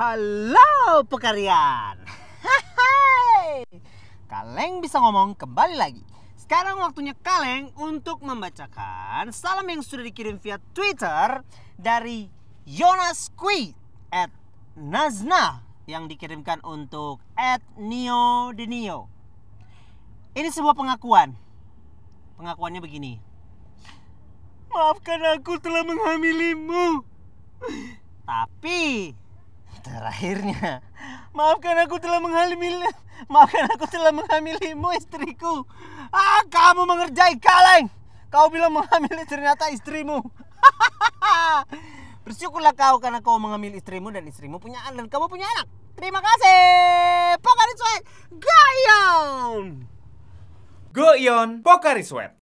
Halo pekarian, Kaleng bisa ngomong kembali lagi Sekarang waktunya Kaleng untuk membacakan Salam yang sudah dikirim via Twitter Dari Jonas Kui At Nazna Yang dikirimkan untuk At Nio Denio Ini sebuah pengakuan Pengakuannya begini Maafkan aku telah menghamilimu Tapi Terakhirnya, maafkan aku telah menghamili, maafkan aku telah menghamilimu istriku. Ah, kamu mengerjai kaleng. Kau bilang menghamili ternyata istrimu. Bersyukurlah kau karena kau menghamili istrimu dan istrimu punya anak dan kamu punya anak. Terima kasih. Pokari Sweat, Gayon. Goyon Pokari Sweat.